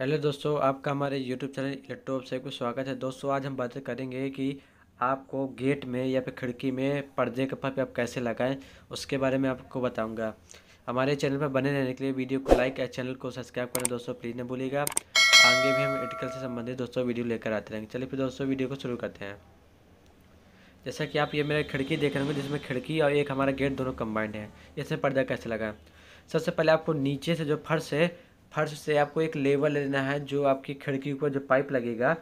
hello दोस्तों आपका हमारे यूट्यूब चैनल इलेक्ट्रोप से कुछ स्वागत है दोस्तों आज हम बात करेंगे कि आपको गेट में या फिर खिड़की में पर्दे के पर आप कैसे लगाएं उसके बारे में आपको बताऊंगा हमारे चैनल पर बने रहने के लिए वीडियो को लाइक या चैनल को सब्सक्राइब करें दोस्तों प्लीज़ नहीं भूलिएगा आगे भी हम एडिकल से संबंधित दोस्तों वीडियो लेकर आते रहेंगे चलिए फिर दोस्तों वीडियो को शुरू करते हैं जैसा कि आप ये मेरा खिड़की देख रहे होंगे जिसमें खिड़की और एक हमारा गेट दोनों कम्बाइंड है इसमें पर्दा कैसे लगाएं सबसे पहले आपको नीचे से जो फर्श है फर्श से आपको एक लेवल लेना है जो आपकी खिड़की ऊपर जो पाइप लगेगा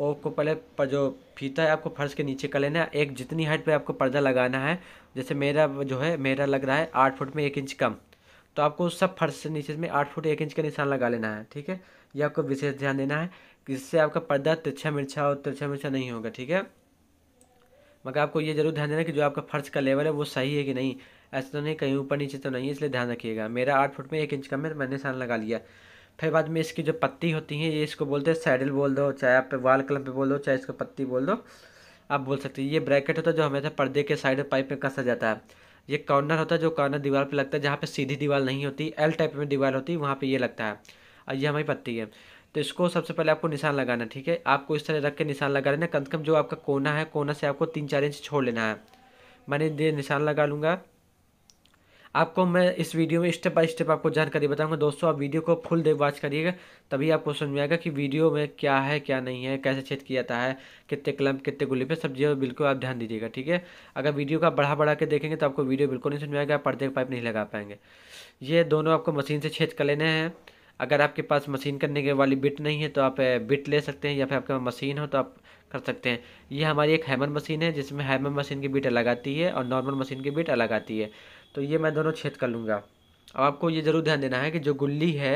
वो आपको पहले जो फीता है आपको फर्श के नीचे का लेना है एक जितनी हाइट पे आपको पर्दा लगाना है जैसे मेरा जो है मेरा लग रहा है आठ फुट में एक इंच कम तो आपको सब फर्श से नीचे में आठ फुट एक इंच का निशान लगा लेना है ठीक है ये आपको विशेष ध्यान देना है जिससे आपका पर्दा तिरछा मिर्छा और तिरछा मिर्छा नहीं होगा ठीक है मगर आपको ये जरूर ध्यान देना कि जो आपका फर्श का लेवल है वो सही है कि नहीं ऐसा तो नहीं कहीं ऊपर नीचे तो नहीं है इसलिए ध्यान रखिएगा मेरा आठ फुट में एक इंच का मैं मैंने निशान लगा लिया फिर बाद में इसकी जो पत्ती होती है ये इसको बोलते हैं सैडल बोल दो चाहे आप वाल कलम पर बोल दो चाहे इसको पत्ती बोल दो आप बोल सकते हैं ये ब्रैकेट होता है जो हमेशा पर्दे के साइड पाइप में कसा जाता है ये कॉर्नर होता है जो कॉर्नर दीवार पर लगता है जहाँ पर सीधी दीवार नहीं होती एल टाइप में दीवार होती है वहाँ पर ये लगता है और ये हमारी पत्ती है तो इसको सबसे पहले आपको निशान लगाना ठीक है आपको इस तरह रख के निशान लगा लेना कम से कम जो आपका कोना है कोना से आपको तीन चार इंच छोड़ लेना है मैंने ये निशान लगा लूँगा आपको मैं इस वीडियो में स्टेप बाय स्टेप आपको जानकारी बताऊंगा दोस्तों आप वीडियो को फुल देख वॉच करिएगा तभी आपको समझ में आएगा कि वीडियो में क्या है क्या नहीं है कैसे छेद किया जाता है कितने क्लम्प कितने गुल्ली पे सब जो बिल्कुल आप ध्यान दीजिएगा ठीक है अगर वीडियो को आप बढ़ा बढ़ा के देखेंगे तो आपको वीडियो बिल्कुल नहीं समझ में आएगा आप पर्दे का पाइप नहीं लगा पाएंगे ये दोनों आपको मशीन से छेद कर लेने हैं अगर आपके पास मशीन करने के वाली बिट नहीं है तो आप बिट ले सकते हैं या फिर आपके पास मशीन हो तो आप कर सकते हैं ये हमारी एक हैमर मशीन है जिसमें हैमर मशीन की बिट अलग आती है और नॉर्मल मशीन की बिट अलग आती है तो ये मैं दोनों छेद कर लूँगा अब आपको ये ज़रूर ध्यान देना है कि जो गुल्ली है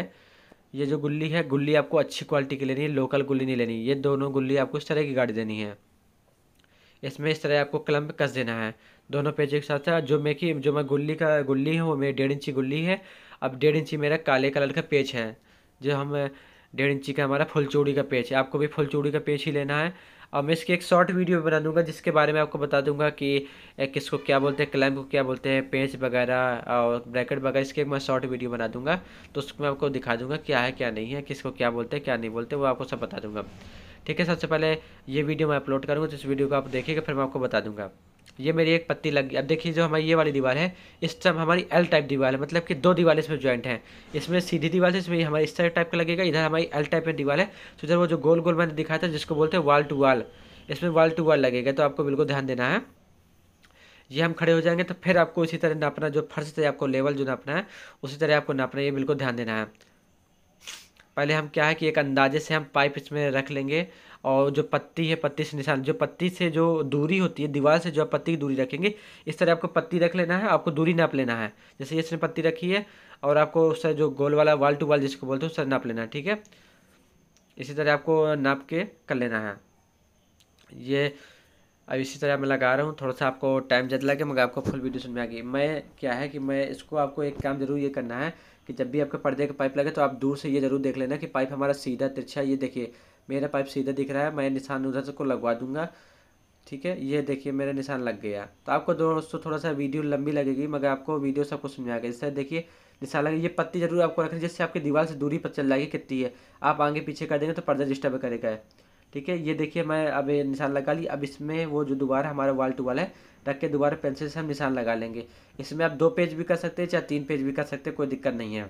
ये जो गुल्ली है गुल्ली आपको अच्छी क्वालिटी की लेनी है लोकल गुल्ली नहीं लेनी ये दोनों गुल्ली आपको इस तरह की गाड़ी देनी है इसमें इस तरह आपको कलम कस देना है दोनों पेज एक साथ जो मैं कि जो मैं गुल्ली का गुल्ली हूँ वो मेरी डेढ़ इंची गुल्ली है अब डेढ़ इंची मेरा काले कलर का पेज है जो हम डेढ़ इंची का हमारा फुल चूड़ी का पेज है आपको भी फुल चूड़ी का पेज ही लेना है और मैं इसकी एक शॉर्ट वीडियो भी बना दूंगा जिसके बारे में आपको बता दूंगा कि किसको क्या बोलते हैं क्लैम्प को क्या बोलते हैं पेज वगैरह और ब्रैकेट वगैरह इसकी एक मैं शॉर्ट वीडियो बना दूंगा तो उसको मैं आपको दिखा दूंगा क्या है क्या नहीं है किसको क्या बोलते हैं क्या नहीं बोलते वो आपको सब बता दूंगा ठीक है सबसे पहले ये वीडियो मैं अपलोड करूँगा तो इस वीडियो को आप देखिएगा फिर मैं आपको बता दूँगा ये मेरी एक पत्ती लग गई अब देखिए जो हमारी ये वाली दीवार है इस टाइम हमारी एल टाइप दीवार है मतलब कि दो दीवार इसमें ज्वाइंट हैं इसमें सीधी दीवार है इसमें हमारी इस टाइप का लगेगा इधर हमारी एल टाइप में दीवार है तो इधर वो जो गोल गोल मैंने दिखाया था जिसको बोलते हैं वाल टू वाल इसमें वाल टू वाल लगेगा तो आपको बिल्कुल ध्यान देना है ये हम खड़े हो जाएंगे तो फिर आपको इसी तरह नापना जो फर्श से आपको लेवल जो नापना है उसी तरह आपको नापना ये बिल्कुल ध्यान देना है पहले हम क्या है कि एक अंदाजे से हम पाइप इसमें रख लेंगे और जो पत्ती है पत्ती से निशान जो पत्ती से जो दूरी होती है दीवार से जो आप पत्ती की दूरी रखेंगे इस तरह आपको पत्ती रख लेना है आपको दूरी नाप लेना है जैसे इसने पत्ती रखी है और आपको उससे जो गोल वाला वाल टू वाल जिसको बोलते हैं उससे नाप लेना है ठीक है इसी तरह आपको नाप के कर लेना है ये अब इसी तरह मैं लगा रहा हूँ थोड़ा सा आपको टाइम ज़्यादा लगे मगर आपको फुल वीडियो सुन में आ गई मैं क्या है कि मैं इसको आपको एक काम ज़रूर ये करना है कि जब भी आपके पर्दे का पाइप लगे तो आप दूर से ये ज़रूर देख लेना कि पाइप हमारा सीधा तिरछा ये देखिए मेरा पाइप सीधा दिख रहा है मैं निशान उधर से को लगवा दूँगा ठीक है ये देखिए मेरा निशान लग गया तो आपको दोस्तों थोड़ा सा वीडियो लंबी लगेगी मगर आपको वीडियो सब कुछ समझ आएगा जैसे देखिए निशान लगे ये पत्ती जरूर आपको रखनी जिससे आपकी दीवार से दूरी पर चल जाएगी कितनी है आप आगे पीछे कर देंगे तो पर्दा डिस्टर्ब करेगा ठीक है ये देखिए मैं अब ये निशान लगा ली अब इसमें वो जो दोबारा हमारा वाल टू वाल है रख के दोबारा पेंसिल से हम निशान लगा लेंगे इसमें आप दो पेज भी कर सकते हैं चाहे तीन पेज भी कर सकते हैं कोई दिक्कत नहीं है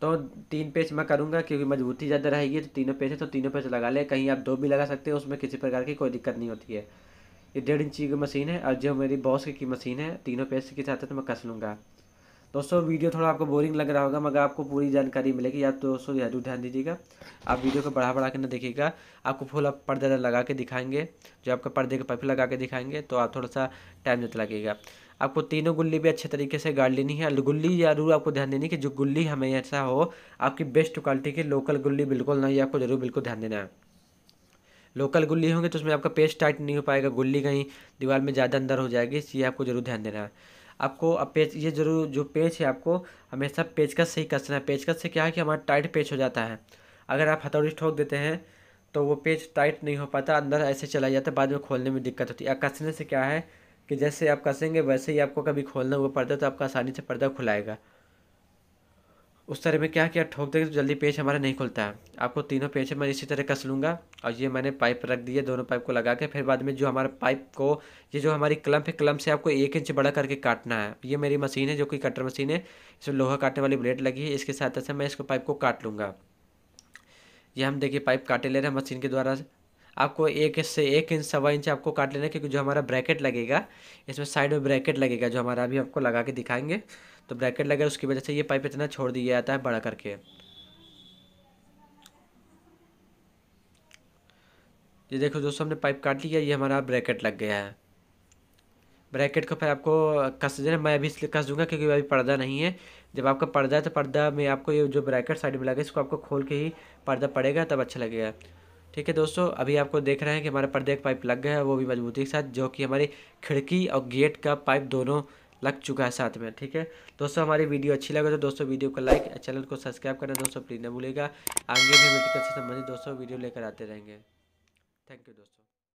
तो तीन पेज मैं करूँगा क्योंकि मजबूती ज़्यादा रहेगी तो तीनों पेज है तो तीनों पेज लगा ले कहीं आप दो भी लगा सकते हैं उसमें किसी प्रकार की कोई दिक्कत नहीं होती है ये डेढ़ इंची की मशीन है और जो मेरी बॉस की मशीन है तीनों पेज के साथ है तो मैं कस लूँगा दोस्तों वीडियो थोड़ा आपको बोरिंग लग रहा होगा मगर आपको पूरी जानकारी मिलेगी आप तो दोस्तों जरूर तो ध्यान दीजिएगा आप वीडियो को बढ़ा बढ़ा के ना देखिएगा आपको फुल आप पर्दे लगा के दिखाएंगे जो आपका पर्दे के पफी लगा के दिखाएंगे तो आप थोड़ा सा टाइम जाता लगेगा आपको तीनों गुल्ली भी अच्छे तरीके से गाड़ लेनी है गुल्ली जरूर आपको ध्यान देनी कि जो गुल्ली हमें ऐसा हो आपकी बेस्ट क्वालिटी की लोकल गुल्ली बिल्कुल ना आपको जरूर बिल्कुल ध्यान देना है लोकल गुल्ली होंगे तो उसमें आपका पेस्ट टाइट नहीं हो पाएगा गुल्ली कहीं दीवार में ज़्यादा अंदर हो जाएगी इसलिए आपको जरूर ध्यान देना है आपको अब पेज ये जरूर जो पेज है आपको हमेशा पेज से ही कसना है का से क्या है कि हमारा टाइट पेज हो जाता है अगर आप हथौड़ी ठोक देते हैं तो वो पेज टाइट नहीं हो पाता अंदर ऐसे चला जाता है बाद में खोलने में दिक्कत होती है कसने से क्या है कि जैसे आप कसेंगे वैसे ही आपको कभी खोलना हुआ पर्दा तो आपका आसानी से पर्दा खुलाएगा उस तरह में क्या किया ठोक देंगे तो जल्दी पेच हमारा नहीं खुलता है आपको तीनों पेच मैं इसी तरह कस लूँगा और ये मैंने पाइप रख दिए दोनों पाइप को लगा के फिर बाद में जो हमारा पाइप को ये जो हमारी क्लम्प है क्लम्प से आपको एक इंच बड़ा करके काटना है ये मेरी मशीन है जो कि कटर मशीन है इसमें लोहा काटने वाली ब्लेड लगी है इसके सहायता से मैं इसको पाइप को काट लूँगा ये हम देखिए पाइप काटे ले रहे हैं मशीन के द्वारा आपको एक इंच से एक इंच सवा इंच आपको काट लेना क्योंकि जो हमारा ब्रैकेट लगेगा इसमें साइड में ब्रैकेट लगेगा जो हमारा अभी आपको लगा के दिखाएंगे तो ब्रैकेट लगा उसकी वजह से ये पाइप इतना छोड़ दिया जाता है बड़ा करके ये देखो दोस्तों हमने पाइप काट लिया ये हमारा ब्रैकेट लग गया है ब्रैकेट को फिर आपको कस देना मैं अभी इसलिए कस दूंगा क्योंकि अभी पर्दा नहीं है जब आपका पर्दा है तो पर्दा में आपको ये जो ब्रैकेट साइड में लगा इसको आपको खोल के ही पर्दा पड़ेगा तब अच्छा लगेगा ठीक है दोस्तों अभी आपको देख रहे हैं कि हमारा पर्दे का पाइप लग गया है वो भी मजबूती के साथ जो कि हमारी खिड़की और गेट का पाइप दोनों लग चुका है साथ में ठीक है दोस्तों हमारी वीडियो अच्छी लगे तो दोस्तों वीडियो को लाइक चैनल को सब्सक्राइब करना दोस्तों प्लीज़ ना भूलेगा आगे भी मेडिकल से संबंधित दोस्तों वीडियो लेकर आते रहेंगे थैंक यू दोस्तों